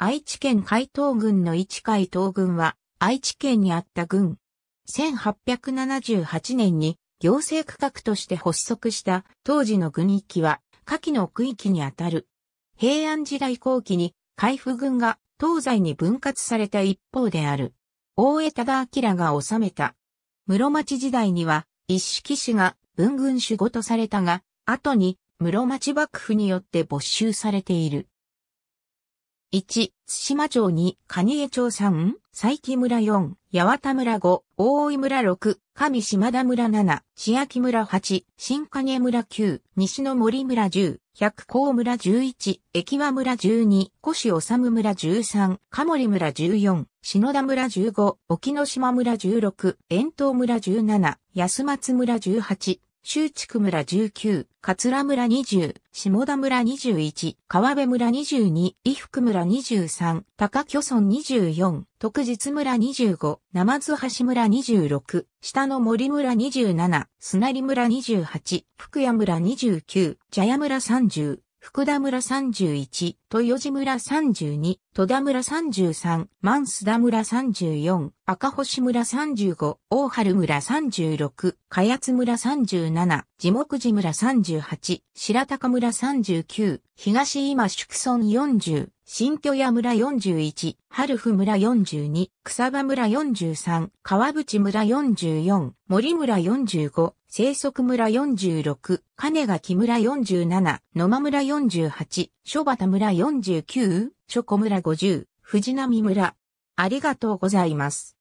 愛知県海東軍の一海東軍は、愛知県にあった軍。1878年に行政区画として発足した当時の軍域は、下記の区域にあたる。平安時代後期に海部軍が東西に分割された一方である。大江忠明が治めた。室町時代には一式氏が文軍主語とされたが、後に室町幕府によって没収されている。1、津島町2、蟹江町3、佐伯村4、八幡村5、大井村6、上島田村7、千秋村8、新蟹村9、西の森村10、百甲村11、駅和村12、越治村13、鴨森村14、篠田村15、沖ノ島村16、遠藤村17、安松村18、周畜村19、桂村20、下田村21、川辺村22、伊福村23、高巨村24、徳日村25、生津橋村26、下野森村27、砂利村28、福屋村29、茶屋村30、福田村31、豊地村32、戸田村33、万須田村34、赤星村35、大春村36、かやつ村37、地木寺村38、白高村39、東今宿村40、新居屋村41、春府村42、草場村43、川淵村44、森村45、生息村46、金垣木村47、野間村48、諸畑村49、諸子村50、藤波村。ありがとうございます。